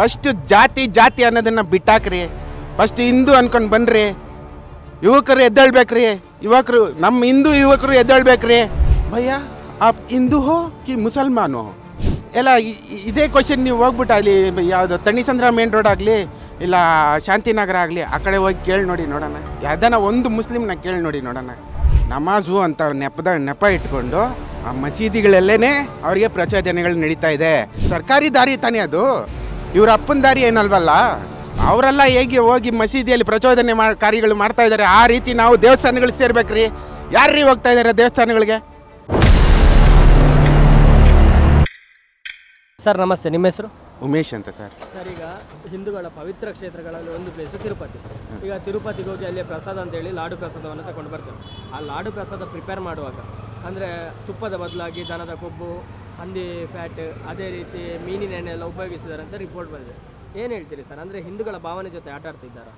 first ಜಾತಿ ಜಾತಿ ಅನ್ನೋದನ್ನು ಬಿಟ್ಟಾಕ್ರಿ ಫಸ್ಟ್ ಹಿಂದೂ ಅನ್ಕೊಂಡು ಬನ್ನಿರಿ ಯುವಕರು ಎದ್ದೇಳ್ಬೇಕ್ರಿ ಯುವಕರು ನಮ್ಮ ಹಿಂದೂ ಯುವಕರು ಎದ್ದೇಳ್ಬೇಕ್ರಿ ಭಯ್ಯ ಆ ಹಿಂದೂ ಹೋ ಕಿ ಮುಸಲ್ಮಾನು ಎಲ್ಲ ಇದೇ ಕ್ವಶನ್ ನೀವು ಹೋಗ್ಬಿಟ್ಟು ಅಲ್ಲಿ ಯಾವುದು ತಣಿಸಂದ್ರ ಮೇನ್ ರೋಡ್ ಆಗಲಿ ಇಲ್ಲ ಶಾಂತಿನಗರ ಆಗಲಿ ಆ ಕಡೆ ಹೋಗಿ ಕೇಳಿ ನೋಡಿ ನೋಡೋಣ ಯಾವ್ದಾನ ಒಂದು ಮುಸ್ಲಿಮ್ನ ಕೇಳಿ ನೋಡಿ ನೋಡೋಣ ನಮಾಜು ಅಂತ ನೆಪದ ನೆಪ ಇಟ್ಕೊಂಡು ಆ ಮಸೀದಿಗಳಲ್ಲೇ ಅವರಿಗೆ ಪ್ರಚೋದನೆಗಳು ನಡೀತಾ ಇದೆ ಸರ್ಕಾರಿ ದಾರಿ ತಾನೇ ಅದು ಇವ್ರ ಅಪ್ಪನ ದಾರಿ ಏನಲ್ವಲ್ಲ ಅವರೆಲ್ಲ ಹೇಗೆ ಹೋಗಿ ಮಸೀದಿಯಲ್ಲಿ ಪ್ರಚೋದನೆ ಮಾಡಿ ಕಾರ್ಯಗಳು ಮಾಡ್ತಾ ಇದ್ದಾರೆ ಆ ರೀತಿ ನಾವು ದೇವಸ್ಥಾನಗಳಿಗೆ ಸೇರ್ಬೇಕ್ರಿ ಯಾರ್ರೀ ಹೋಗ್ತಾ ಇದ್ದಾರೆ ದೇವಸ್ಥಾನಗಳಿಗೆ ಸರ್ ನಮಸ್ತೆ ನಿಮ್ಮ ಹೆಸರು ಉಮೇಶ್ ಅಂತ ಸರ್ ಸರ್ ಈಗ ಹಿಂದೂಗಳ ಪವಿತ್ರ ಕ್ಷೇತ್ರಗಳಲ್ಲಿ ಒಂದು ಪ್ಲೇಸ್ ತಿರುಪತಿ ಈಗ ತಿರುಪತಿಗೆ ಹೋಗಿ ಅಲ್ಲಿ ಪ್ರಸಾದ ಅಂತೇಳಿ ಲಾಡು ಪ್ರಸಾದವನ್ನು ತಗೊಂಡು ಬರ್ತೇವೆ ಆ ಲಾಡು ಪ್ರಸಾದ ಪ್ರಿಪೇರ್ ಮಾಡುವಾಗ ಅಂದರೆ ತುಪ್ಪದ ಬದಲಾಗಿ ದನದ ಕೊಬ್ಬು ಹಂದಿ ಫ್ಯಾಟ್ ಅದೇ ರೀತಿ ಮೀನಿನ ಎಣ್ಣೆ ಎಲ್ಲ ಉಪಯೋಗಿಸಿದ್ದಾರೆ ಅಂತ ರಿಪೋರ್ಟ್ ಬಂದಿದೆ ಏನು ಹೇಳ್ತೀರಿ ಸರ್ ಅಂದರೆ ಹಿಂದೂಗಳ ಭಾವನೆ ಜೊತೆ ಆಟ ಆಡ್ತಿದ್ದಾರೆ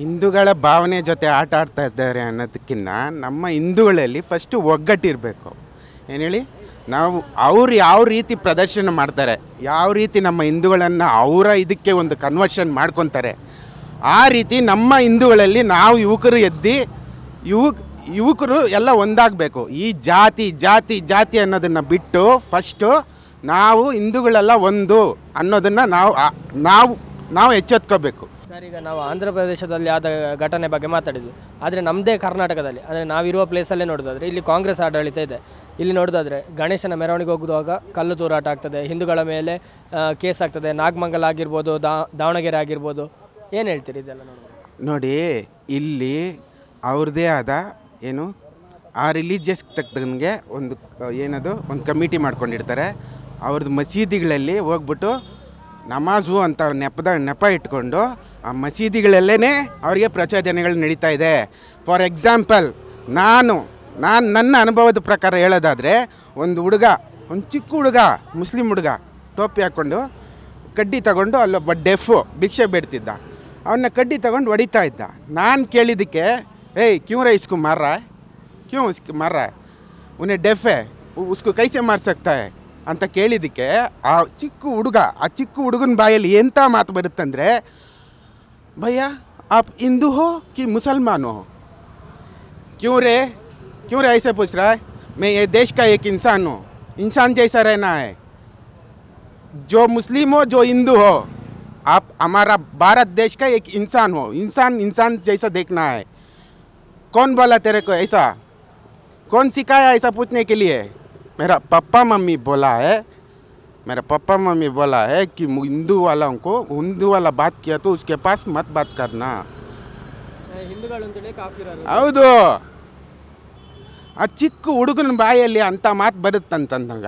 ಹಿಂದೂಗಳ ಭಾವನೆ ಜೊತೆ ಆಟ ಆಡ್ತಾ ಇದ್ದಾರೆ ಅನ್ನೋದಕ್ಕಿಂತ ನಮ್ಮ ಹಿಂದೂಗಳಲ್ಲಿ ಫಸ್ಟು ಒಗ್ಗಟ್ಟಿರಬೇಕು ಏನು ಹೇಳಿ ನಾವು ಅವ್ರು ಯಾವ ರೀತಿ ಪ್ರದರ್ಶನ ಮಾಡ್ತಾರೆ ಯಾವ ರೀತಿ ನಮ್ಮ ಹಿಂದೂಗಳನ್ನು ಅವರ ಇದಕ್ಕೆ ಒಂದು ಕನ್ವರ್ಷನ್ ಮಾಡ್ಕೊತಾರೆ ಆ ರೀತಿ ನಮ್ಮ ಹಿಂದೂಗಳಲ್ಲಿ ನಾವು ಯುವಕರು ಎದ್ದು ಯುವ ಯುವಕರು ಎಲ್ಲ ಒಂದಾಗಬೇಕು ಈ ಜಾತಿ ಜಾತಿ ಜಾತಿ ಅನ್ನೋದನ್ನು ಬಿಟ್ಟು ಫಸ್ಟು ನಾವು ಹಿಂದೂಗಳೆಲ್ಲ ಒಂದು ಅನ್ನೋದನ್ನು ನಾವು ನಾವು ನಾವು ಎಚ್ಚೆತ್ಕೋಬೇಕು ಸರ್ ಈಗ ನಾವು ಆಂಧ್ರ ಪ್ರದೇಶದಲ್ಲಿ ಆದ ಘಟನೆ ಬಗ್ಗೆ ಮಾತಾಡಿದ್ವಿ ಆದರೆ ನಮ್ಮದೇ ಕರ್ನಾಟಕದಲ್ಲಿ ಅಂದರೆ ನಾವಿರುವ ಪ್ಲೇಸಲ್ಲೇ ನೋಡೋದಾದ್ರೆ ಇಲ್ಲಿ ಕಾಂಗ್ರೆಸ್ ಆಡಳಿತ ಇದೆ ಇಲ್ಲಿ ನೋಡೋದಾದ್ರೆ ಗಣೇಶನ ಮೆರವಣಿಗೆ ಹೋಗುವಾಗ ಕಲ್ಲು ತೂರಾಟ ಆಗ್ತದೆ ಹಿಂದೂಗಳ ಮೇಲೆ ಕೇಸ್ ಆಗ್ತದೆ ನಾಗಮಂಗಲ ಆಗಿರ್ಬೋದು ದಾವಣಗೆರೆ ಆಗಿರ್ಬೋದು ಏನು ಹೇಳ್ತೀರಿ ಇದೆಲ್ಲ ನೋಡಿ ಇಲ್ಲಿ ಅವ್ರದ್ದೇ ಆದ ಏನು ಆ ರಿಲೀಜಿಯಸ್ ತಕ್ಕಂಗೆ ಒಂದು ಏನದು ಒಂದು ಕಮಿಟಿ ಮಾಡ್ಕೊಂಡಿರ್ತಾರೆ ಅವ್ರದ್ದು ಮಸೀದಿಗಳಲ್ಲಿ ಹೋಗ್ಬಿಟ್ಟು ನಮಾಜು ಅಂತ ನೆಪದ ನೆಪ ಇಟ್ಕೊಂಡು ಆ ಮಸೀದಿಗಳಲ್ಲೇ ಅವರಿಗೆ ಪ್ರಚೋದನೆಗಳು ನಡೀತಾ ಇದೆ ಫಾರ್ ಎಕ್ಸಾಂಪಲ್ ನಾನು ನಾನು ನನ್ನ ಅನುಭವದ ಪ್ರಕಾರ ಹೇಳೋದಾದರೆ ಒಂದು ಹುಡುಗ ಒಂದು ಚಿಕ್ಕ ಹುಡುಗ ಮುಸ್ಲಿಂ ಹುಡುಗ ಟೋಪಿ ಹಾಕ್ಕೊಂಡು ಕಡ್ಡಿ ತಗೊಂಡು ಅಲ್ಲೊಬ್ಬ ಡೆಫು ಭಿಕ್ಷೆ ಬೇಡ್ತಿದ್ದ ಅವನ್ನ ಕಡ್ಡಿ ತಗೊಂಡು ಹೊಡಿತಾ ಇದ್ದ ನಾನು ಕೇಳಿದ್ದಕ್ಕೆ ए क्यों रे इसको मार रहा है क्यों इसको मार रहा है उन्हें डेफ है उसको कैसे मार सकता है अंत कैदे आ चिख हुड़ग आ चिख हुड़गन बैली एंत मत बरतें भैया आप हिंदू हो कि मुसलमान हो क्यों रे क्यों रे ऐसे पूछ रहा है मैं ये देश का एक इंसान हूँ इंसान जैसा रहना है जो मुस्लिम हो जो हिंदू हो आप हमारा भारत देश का एक इंसान हो इंसान इंसान जैसा देखना है कौन बोला तेरे को ऐसा कौन सिखाया ऐसा पूछने के लिए मेरा पापा मम्मी बोला है मेरा पापा मम्मी बोला है कि हिंदू वालों को हिंदू वाला बात किया तो उसके पास मत बात करना ಹೌದು ಆ ಚಿಕ್ಕ ಹುಡುಗನ ಬಾಯಲ್ಲಿ ಅಂತ ಮಾತು ಬರುತ್ತಂತಂದಾಗ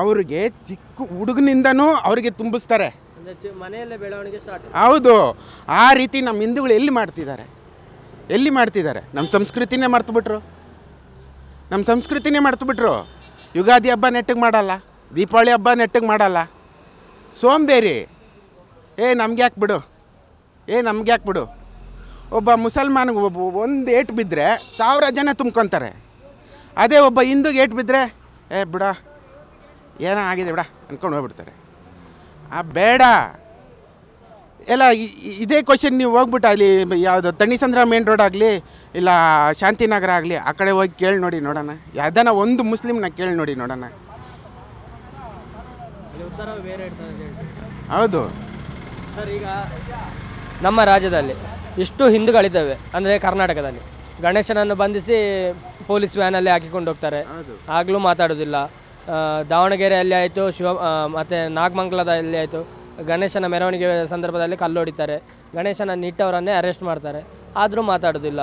ಅವ್ರಿಗೆ ಚಿಕ್ಕ ಹುಡುಗನಿಂದನೂ ಅವರಿಗೆ ತುಂಬಿಸ್ತಾರೆ ಹೌದು ಆ ರೀತಿ ನಮ್ಮ ಹಿಂದೂಗಳು ಎಲ್ಲಿ ಮಾಡ್ತಿದ್ದಾರೆ ಎಲ್ಲಿ ಮಾಡ್ತಿದ್ದಾರೆ ನಮ್ಮ ಸಂಸ್ಕೃತಿನೇ ಮರ್ತುಬಿಟ್ರು ನಮ್ಮ ಸಂಸ್ಕೃತಿನೇ ಮರ್ತುಬಿಟ್ರು ಯುಗಾದಿ ಹಬ್ಬ ನೆಟ್ಟಿಗೆ ಮಾಡಲ್ಲ ದೀಪಾವಳಿ ಹಬ್ಬ ನೆಟ್ಟಿಗೆ ಮಾಡಲ್ಲ ಸೋಂಬೇರಿ ಏ ನಮ್ಗೆ ಯಾಕೆ ಬಿಡು ಏ ನಮ್ಗೆ ಯಾಕೆ ಬಿಡು ಒಬ್ಬ ಮುಸಲ್ಮಾನ್ಗೆ ಒಬ್ಬ ಒಂದು ಏಟ್ ಬಿದ್ದರೆ ಸಾವಿರ ಜನ ತುಂಬ್ಕೊತಾರೆ ಅದೇ ಒಬ್ಬ ಹಿಂದೂಗೆ ಏಟ್ ಬಿದ್ದರೆ ಏ ಬಿಡ ಏನೋ ಆಗಿದೆ ಬಿಡ ಅಂದ್ಕೊಂಡು ಹೋಗ್ಬಿಡ್ತಾರೆ ಆ ಬೇಡ ಎಲ್ಲ ಇದೇ ಕ್ವಶನ್ ನೀವು ಹೋಗ್ಬಿಟ್ಟು ಅಲ್ಲಿ ಯಾವುದು ತಣಿಸಂದ್ರ ಮೇನ್ ರೋಡ್ ಆಗಲಿ ಇಲ್ಲ ಶಾಂತಿನಗರ ಆಗಲಿ ಆ ಕಡೆ ಹೋಗಿ ಕೇಳಿ ನೋಡಿ ನೋಡೋಣ ಯಾವ್ದಾನ ಒಂದು ಮುಸ್ಲಿಮ್ನ ಕೇಳಿ ನೋಡಿ ನೋಡೋಣ ಹೌದು ಸರ್ ಈಗ ನಮ್ಮ ರಾಜ್ಯದಲ್ಲಿ ಇಷ್ಟು ಹಿಂದೂಗಳಿದ್ದಾವೆ ಅಂದರೆ ಕರ್ನಾಟಕದಲ್ಲಿ ಗಣೇಶನನ್ನು ಬಂಧಿಸಿ ಪೊಲೀಸ್ ವ್ಯಾನಲ್ಲಿ ಹಾಕಿಕೊಂಡು ಹೋಗ್ತಾರೆ ಆಗಲೂ ಮಾತಾಡೋದಿಲ್ಲ ದಾವಣಗೆರೆಯಲ್ಲಿ ಆಯಿತು ಶಿವ ಮತ್ತು ನಾಗಮಂಗಲದಲ್ಲಿ ಆಯಿತು ಗಣೇಶನ ಮೆರವಣಿಗೆ ಸಂದರ್ಭದಲ್ಲಿ ಕಲ್ಲೊಡಿತಾರೆ ಗಣೇಶನ ನಿಟ್ಟವರನ್ನೇ ಅರೆಸ್ಟ್ ಮಾಡ್ತಾರೆ ಆದರೂ ಮಾತಾಡೋದಿಲ್ಲ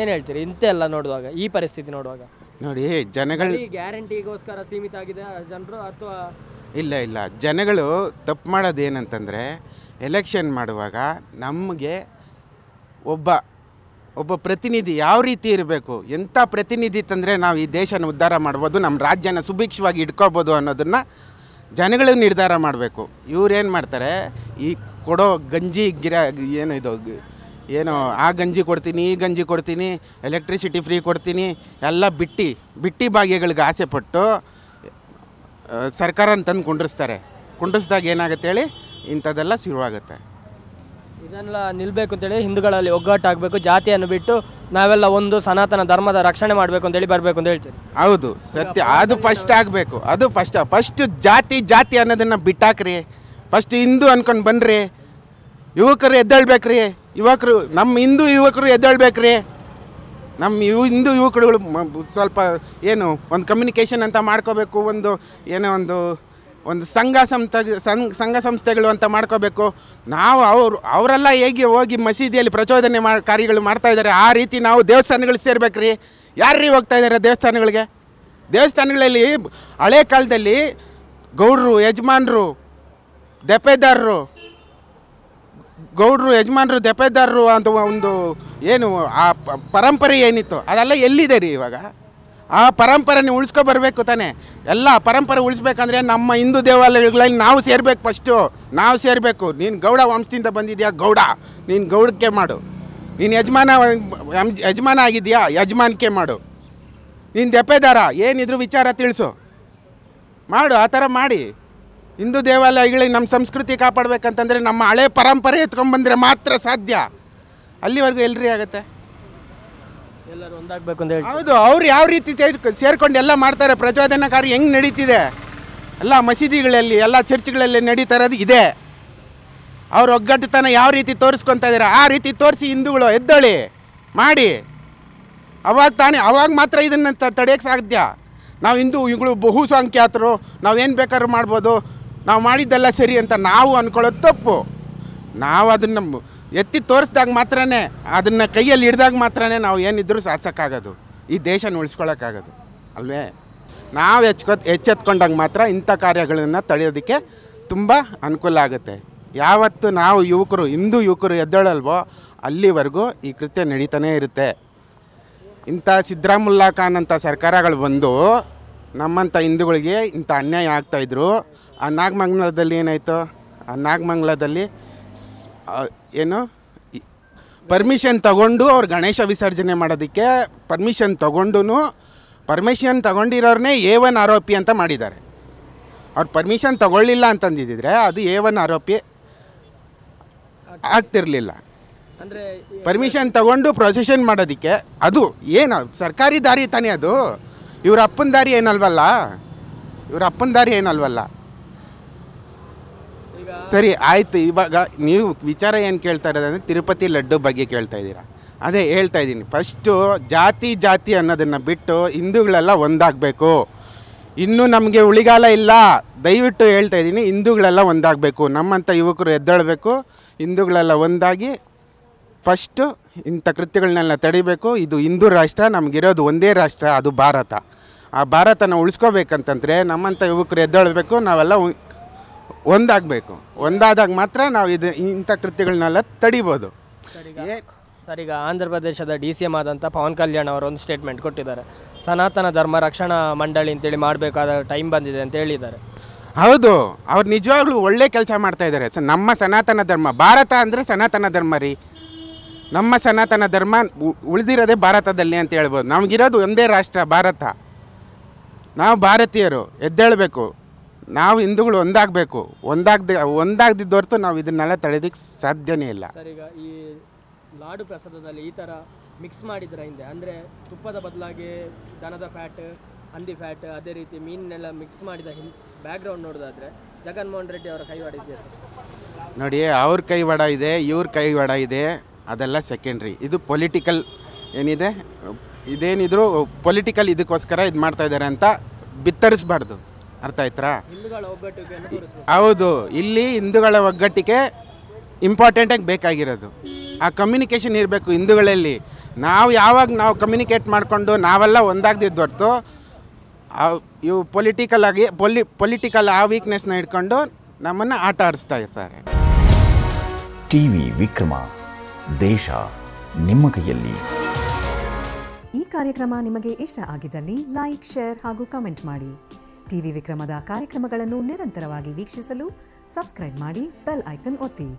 ಏನು ಹೇಳ್ತೀರಿ ಇಂತೆಲ್ಲ ನೋಡುವಾಗ ಈ ಪರಿಸ್ಥಿತಿ ನೋಡುವಾಗ ನೋಡಿ ಜನಗಳು ಗ್ಯಾರಂಟಿಗೋಸ್ಕರ ಸೀಮಿತ ಆಗಿದೆ ಜನರು ಅಥವಾ ಇಲ್ಲ ಇಲ್ಲ ಜನಗಳು ತಪ್ಪು ಮಾಡೋದೇನಂತಂದರೆ ಎಲೆಕ್ಷನ್ ಮಾಡುವಾಗ ನಮಗೆ ಒಬ್ಬ ಒಬ್ಬ ಪ್ರತಿನಿಧಿ ಯಾವ ರೀತಿ ಇರಬೇಕು ಎಂಥ ಪ್ರತಿನಿಧಿ ತಂದರೆ ನಾವು ಈ ದೇಶನ ಉದ್ಧಾರ ಮಾಡ್ಬೋದು ನಮ್ಮ ರಾಜ್ಯನ ಸುಭಿಕ್ಷವಾಗಿ ಇಟ್ಕೋಬೋದು ಅನ್ನೋದನ್ನು ಜನಗಳು ನಿರ್ಧಾರ ಮಾಡಬೇಕು ಇವ್ರೇನು ಮಾಡ್ತಾರೆ ಈ ಕೊಡೋ ಗಂಜಿ ಗಿರ ಏನು ಇದು ಏನು ಆ ಗಂಜಿ ಕೊಡ್ತೀನಿ ಈ ಗಂಜಿ ಕೊಡ್ತೀನಿ ಎಲೆಕ್ಟ್ರಿಸಿಟಿ ಫ್ರೀ ಕೊಡ್ತೀನಿ ಎಲ್ಲ ಬಿಟ್ಟು ಬಿಟ್ಟಿ ಭಾಗ್ಯಗಳಿಗೆ ಆಸೆ ಪಟ್ಟು ಸರ್ಕಾರ ಅಂತಂದು ಕುಂಡ್ರಿಸ್ತಾರೆ ಕುಂಡ್ರಿಸ್ದಾಗ ಏನಾಗುತ್ತೆ ಹೇಳಿ ಇಂಥದ್ದೆಲ್ಲ ಶುರುವಾಗುತ್ತೆ ಇದನ್ನೆಲ್ಲ ನಿಲ್ಲಬೇಕು ಅಂತೇಳಿ ಹಿಂದೂಗಳಲ್ಲಿ ಒಗ್ಗಟ್ಟಾಗಬೇಕು ಜಾತಿಯನ್ನು ಬಿಟ್ಟು ನಾವೆಲ್ಲ ಒಂದು ಸನಾತನ ಧರ್ಮದ ರಕ್ಷಣೆ ಮಾಡಬೇಕು ಅಂತೇಳಿ ಬರಬೇಕು ಅಂತ ಹೇಳ್ತೀವಿ ಹೌದು ಸತ್ಯ ಅದು ಫಸ್ಟ್ ಆಗಬೇಕು ಅದು ಫಸ್ಟ್ ಫಸ್ಟ್ ಜಾತಿ ಜಾತಿ ಅನ್ನೋದನ್ನು ಬಿಟ್ಟಾಕ್ರಿ ಫಸ್ಟ್ ಹಿಂದೂ ಅನ್ಕೊಂಡು ಬನ್ರಿ ಯುವಕರು ಎದ್ದೇಳ್ಬೇಕ್ರಿ ಯುವಕರು ನಮ್ಮ ಹಿಂದೂ ಯುವಕರು ಎದ್ದೇಳ್ಬೇಕ್ರಿ ನಮ್ಮ ಯುವ ಹಿಂದೂ ಯುವಕರುಗಳು ಸ್ವಲ್ಪ ಏನು ಒಂದು ಕಮ್ಯುನಿಕೇಷನ್ ಅಂತ ಮಾಡ್ಕೋಬೇಕು ಒಂದು ಏನೋ ಒಂದು ಒಂದು ಸಂಘ ಸಂತ ಸಂಘ ಸಂಸ್ಥೆಗಳು ಅಂತ ಮಾಡ್ಕೋಬೇಕು ನಾವು ಅವರು ಅವರೆಲ್ಲ ಹೇಗೆ ಹೋಗಿ ಮಸೀದಿಯಲ್ಲಿ ಪ್ರಚೋದನೆ ಮಾ ಕಾರ್ಯಗಳು ಮಾಡ್ತಾ ಇದ್ದಾರೆ ಆ ರೀತಿ ನಾವು ದೇವಸ್ಥಾನಗಳಿಗೆ ಸೇರ್ಬೇಕು ರೀ ಯಾರ್ರೀ ಹೋಗ್ತಾ ಇದ್ದಾರೆ ದೇವಸ್ಥಾನಗಳಿಗೆ ದೇವಸ್ಥಾನಗಳಲ್ಲಿ ಹಳೆ ಕಾಲದಲ್ಲಿ ಗೌಡ್ರು ಯಜಮಾನರು ದೆಪೆದಾರರು ಗೌಡ್ರು ಯಜಮಾನರು ದೆಪೆದಾರರು ಅಂತ ಒಂದು ಏನು ಆ ಪರಂಪರೆ ಏನಿತ್ತು ಅದೆಲ್ಲ ಎಲ್ಲಿದೆ ರೀ ಇವಾಗ ಆ ಪರಂಪರೆನ ಉಳಿಸ್ಕೊ ಬರಬೇಕು ತಾನೆ ಎಲ್ಲ ಪರಂಪರೆ ಉಳಿಸ್ಬೇಕಂದ್ರೆ ನಮ್ಮ ಹಿಂದೂ ದೇವಾಲಯಗಳಲ್ಲಿ ನಾವು ಸೇರಬೇಕು ಫಸ್ಟು ನಾವು ಸೇರಬೇಕು ನೀನು ಗೌಡ ವಂಶದಿಂದ ಬಂದಿದ್ಯಾ ಗೌಡ ನೀನು ಗೌಡಕ್ಕೆ ಮಾಡು ನೀನು ಯಜಮಾನ ಯಜಮಾನ ಆಗಿದೆಯಾ ಯಜಮಾನ್ಕೆ ಮಾಡು ನೀನು ದೆಪ್ಪೆದಾರ ಏನಿದ್ರು ವಿಚಾರ ತಿಳಿಸು ಮಾಡು ಆ ಥರ ಮಾಡಿ ಹಿಂದೂ ದೇವಾಲಯಗಳಿಗೆ ನಮ್ಮ ಸಂಸ್ಕೃತಿ ಕಾಪಾಡಬೇಕಂತಂದರೆ ನಮ್ಮ ಹಳೆ ಪರಂಪರೆ ಎತ್ಕೊಂಡ್ಬಂದರೆ ಮಾತ್ರ ಸಾಧ್ಯ ಅಲ್ಲಿವರೆಗೂ ಎಲ್ರಿ ಆಗುತ್ತೆ ಹೌದು ಅವ್ರು ಯಾವ ರೀತಿ ಸೇರ್ಕೊಂಡು ಎಲ್ಲ ಮಾಡ್ತಾರೆ ಪ್ರಚೋದನಕಾರಿ ಹೆಂಗೆ ನಡೀತಿದೆ ಎಲ್ಲ ಮಸೀದಿಗಳಲ್ಲಿ ಎಲ್ಲ ಚರ್ಚ್ಗಳಲ್ಲಿ ನಡೀತಾ ಇರೋದು ಇದೆ ಅವ್ರ ಒಗ್ಗಟ್ಟತನ ಯಾವ ರೀತಿ ತೋರಿಸ್ಕೊತಾ ಇದಾರೆ ಆ ರೀತಿ ತೋರಿಸಿ ಹಿಂದೂಗಳು ಎದ್ದೊಳಿ ಮಾಡಿ ಅವಾಗ ತಾನೇ ಅವಾಗ ಮಾತ್ರ ಇದನ್ನು ತಡೆಯೋಕ್ಕೆ ಸಾಧ್ಯ ನಾವು ಹಿಂದೂ ಇವುಗಳು ನಾವು ನಾವೇನು ಬೇಕಾದ್ರೂ ಮಾಡ್ಬೋದು ನಾವು ಮಾಡಿದ್ದೆಲ್ಲ ಸರಿ ಅಂತ ನಾವು ಅಂದ್ಕೊಳ್ಳೋದು ತಪ್ಪು ನಾವು ಅದನ್ನು ಎತ್ತಿ ತೋರಿಸ್ದಾಗ ಮಾತ್ರನೇ ಅದನ್ನು ಕೈಯಲ್ಲಿ ಹಿಡ್ದಾಗ ಮಾತ್ರನೇ ನಾವು ಏನಿದ್ರೂ ಸಾಧಿಸೋಕ್ಕಾಗೋದು ಈ ದೇಶನ ಉಳಿಸ್ಕೊಳ್ಳೋಕ್ಕಾಗೋದು ಅಲ್ವೇ ನಾವು ಹೆಚ್ಕೊ ಎಚ್ಚೆತ್ಕೊಂಡಾಗ ಮಾತ್ರ ಇಂಥ ಕಾರ್ಯಗಳನ್ನು ತಡೆಯೋದಕ್ಕೆ ತುಂಬ ಅನುಕೂಲ ಆಗುತ್ತೆ ಯಾವತ್ತು ನಾವು ಯುವಕರು ಹಿಂದೂ ಯುವಕರು ಎದ್ದೇಳಲ್ವೋ ಅಲ್ಲಿವರೆಗೂ ಈ ಕೃತ್ಯ ನಡೀತಾನೇ ಇರುತ್ತೆ ಇಂಥ ಸಿದ್ದರಾಮುಲ್ಲಾ ಖಾನ್ ಅಂತ ಸರ್ಕಾರಗಳು ಬಂದು ನಮ್ಮಂಥ ಹಿಂದೂಗಳಿಗೆ ಇಂಥ ಅನ್ಯಾಯ ಆಗ್ತಾಯಿದ್ರು ಆ ನಾಗಮಂಗ್ಲದಲ್ಲಿ ಏನಾಯಿತು ಆ ನಾಗಮಂಗ್ಲದಲ್ಲಿ ಏನು ಪರ್ಮಿಷನ್ ತಗೊಂಡು ಅವ್ರು ಗಣೇಶ ವಿಸರ್ಜನೆ ಮಾಡೋದಕ್ಕೆ ಪರ್ಮಿಷನ್ ತಗೊಂಡು ಪರ್ಮಿಷನ್ ತಗೊಂಡಿರೋರನ್ನೇ ಎ ಒನ್ ಆರೋಪಿ ಅಂತ ಮಾಡಿದ್ದಾರೆ ಅವ್ರು ಪರ್ಮಿಷನ್ ತಗೊಳ್ಳಿಲ್ಲ ಅಂತಂದಿದ್ದರೆ ಅದು ಎ ಒನ್ ಆರೋಪಿ ಆಗ್ತಿರಲಿಲ್ಲ ಅಂದರೆ ಪರ್ಮಿಷನ್ ತಗೊಂಡು ಪ್ರೊಸೆಷನ್ ಮಾಡೋದಕ್ಕೆ ಅದು ಏನು ಸರ್ಕಾರಿ ದಾರಿ ತಾನೇ ಅದು ಇವ್ರ ಅಪ್ಪನ ದಾರಿ ಏನಲ್ವಲ್ಲ ಇವ್ರ ಅಪ್ಪನ ದಾರಿ ಏನಲ್ವಲ್ಲ ಸರಿ ಆಯಿತು ಇವಾಗ ನೀವು ವಿಚಾರ ಏನು ಕೇಳ್ತಾ ಇರೋದಂದ್ರೆ ತಿರುಪತಿ ಲಡ್ಡು ಬಗ್ಗೆ ಕೇಳ್ತಾ ಇದ್ದೀರಾ ಅದೇ ಹೇಳ್ತಾ ಇದ್ದೀನಿ ಫಸ್ಟು ಜಾತಿ ಜಾತಿ ಅನ್ನೋದನ್ನು ಬಿಟ್ಟು ಹಿಂದೂಗಳೆಲ್ಲ ಒಂದಾಗಬೇಕು ಇನ್ನೂ ನಮಗೆ ಉಳಿಗಾಲ ಇಲ್ಲ ದಯವಿಟ್ಟು ಹೇಳ್ತಾ ಇದ್ದೀನಿ ಹಿಂದೂಗಳೆಲ್ಲ ಒಂದಾಗಬೇಕು ನಮ್ಮಂಥ ಯುವಕರು ಎದ್ದೇಳಬೇಕು ಹಿಂದೂಗಳೆಲ್ಲ ಒಂದಾಗಿ ಫಸ್ಟು ಇಂಥ ಕೃತ್ಯಗಳನ್ನೆಲ್ಲ ತಡಿಬೇಕು ಇದು ಹಿಂದೂ ರಾಷ್ಟ್ರ ನಮಗಿರೋದು ಒಂದೇ ರಾಷ್ಟ್ರ ಅದು ಭಾರತ ಆ ಭಾರತನ ಉಳಿಸ್ಕೋಬೇಕಂತಂದರೆ ನಮ್ಮಂಥ ಯುವಕರು ಎದ್ದೇಳಬೇಕು ನಾವೆಲ್ಲ ಒಂದಾಗಬೇಕು ಒಂದಾದಾಗ ಮಾತ್ರ ನಾವು ಇದು ಇಂಥ ಕೃತ್ಯಗಳನ್ನೆಲ್ಲ ತಡಿಬೋದು ಸರ್ ಈಗ ಆಂಧ್ರ ಪ್ರದೇಶದ ಡಿ ಸಿ ಎಂ ಆದಂಥ ಪವನ್ ಕಲ್ಯಾಣ್ ಅವರು ಒಂದು ಸ್ಟೇಟ್ಮೆಂಟ್ ಕೊಟ್ಟಿದ್ದಾರೆ ಸನಾತನ ಧರ್ಮ ರಕ್ಷಣಾ ಮಂಡಳಿ ಅಂತೇಳಿ ಮಾಡಬೇಕಾದ ಟೈಮ್ ಬಂದಿದೆ ಅಂತ ಹೇಳಿದ್ದಾರೆ ಹೌದು ಅವ್ರು ನಿಜವಾಗ್ಲೂ ಒಳ್ಳೆ ಕೆಲಸ ಮಾಡ್ತಾ ಇದ್ದಾರೆ ಸರ್ ನಮ್ಮ ಸನಾತನ ಧರ್ಮ ಭಾರತ ಅಂದರೆ ಸನಾತನ ಧರ್ಮ ರೀ ನಮ್ಮ ಸನಾತನ ಧರ್ಮ ಉಳಿದಿರೋದೇ ಭಾರತದಲ್ಲಿ ಅಂತ ಹೇಳ್ಬೋದು ನಮಗಿರೋದು ಒಂದೇ ರಾಷ್ಟ್ರ ಭಾರತ ನಾವು ಭಾರತೀಯರು ಎದ್ದೇಳಬೇಕು ನಾವು ಹಿಂದೂಗಳು ಒಂದಾಗಬೇಕು ಒಂದಾಗದೆ ಒಂದಾಗದಿದ್ದ ಹೊರತು ನಾವು ಇದನ್ನೆಲ್ಲ ತಡೆದಕ್ಕೆ ಸಾಧ್ಯನೇ ಇಲ್ಲ ಸರ್ ಈಗ ಈ ಲಾಡು ಪ್ರಸಾದದಲ್ಲಿ ಈ ಥರ ಮಿಕ್ಸ್ ಮಾಡಿದ್ರ ಹಿಂದೆ ಅಂದರೆ ತುಪ್ಪದ ಬದಲಾಗಿ ದನದ ಫ್ಯಾಟ್ ಹಂದಿ ಫ್ಯಾಟ್ ಅದೇ ರೀತಿ ಮೀನನ್ನೆಲ್ಲ ಮಿಕ್ಸ್ ಮಾಡಿದ ಹಿಂದ್ ಬ್ಯಾಕ್ಗ್ರೌಂಡ್ ನೋಡೋದಾದರೆ ಜಗನ್ಮೋಹನ್ ರೆಡ್ಡಿ ಅವರ ಕೈವಾಡ ಇದೆ ನೋಡಿ ಅವ್ರ ಕೈವಾಡ ಇದೆ ಇವ್ರ ಕೈವಾಡ ಇದೆ ಅದೆಲ್ಲ ಸೆಕೆಂಡ್ರಿ ಇದು ಪೊಲಿಟಿಕಲ್ ಏನಿದೆ ಇದೇನಿದ್ರು ಪೊಲಿಟಿಕಲ್ ಇದಕ್ಕೋಸ್ಕರ ಇದು ಮಾಡ್ತಾ ಇದ್ದಾರೆ ಅಂತ ಬಿತ್ತರಿಸ್ಬಾರ್ದು ಅರ್ಥ ಆಯ್ತಾ ಹೌದು ಇಲ್ಲಿ ಹಿಂದೂಗಳ ಒಗ್ಗಟ್ಟಿಗೆ ಆಗಿ ಬೇಕಾಗಿರೋದು ಆ ಕಮ್ಯುನಿಕೇಷನ್ ಇರಬೇಕು ಹಿಂದೂಗಳಲ್ಲಿ ನಾವು ಯಾವಾಗ ನಾವು ಕಮ್ಯುನಿಕೇಟ್ ಮಾಡಿಕೊಂಡು ನಾವೆಲ್ಲ ಒಂದಾಗದಿದ್ದು ಹೊರತು ಇವು ಪೊಲಿಟಿಕಲ್ ಆಗಿ ಪೊಲಿ ಪೊಲಿಟಿಕಲ್ ಆ ವೀಕ್ನೆಸ್ನ ಇಟ್ಕೊಂಡು ನಮ್ಮನ್ನು ಆಟ ಆಡಿಸ್ತಾ ಇರ್ತಾರೆ ಟಿ ವಿ ವಿಕ್ರಮ ದೇಶ ನಿಮ್ಮ ಕೈಯಲ್ಲಿ ಈ ಕಾರ್ಯಕ್ರಮ ನಿಮಗೆ ಇಷ್ಟ ಆಗಿದ್ದಲ್ಲಿ ಲೈಕ್ ಶೇರ್ ಹಾಗೂ ಕಮೆಂಟ್ ಮಾಡಿ ಟಿವಿ ವಿಕ್ರಮದ ಕಾರ್ಯಕ್ರಮಗಳನ್ನು ನಿರಂತರವಾಗಿ ವೀಕ್ಷಿಸಲು ಸಬ್ಸ್ಕ್ರೈಬ್ ಮಾಡಿ ಬೆಲ್ ಐಕನ್ ಒತ್ತಿ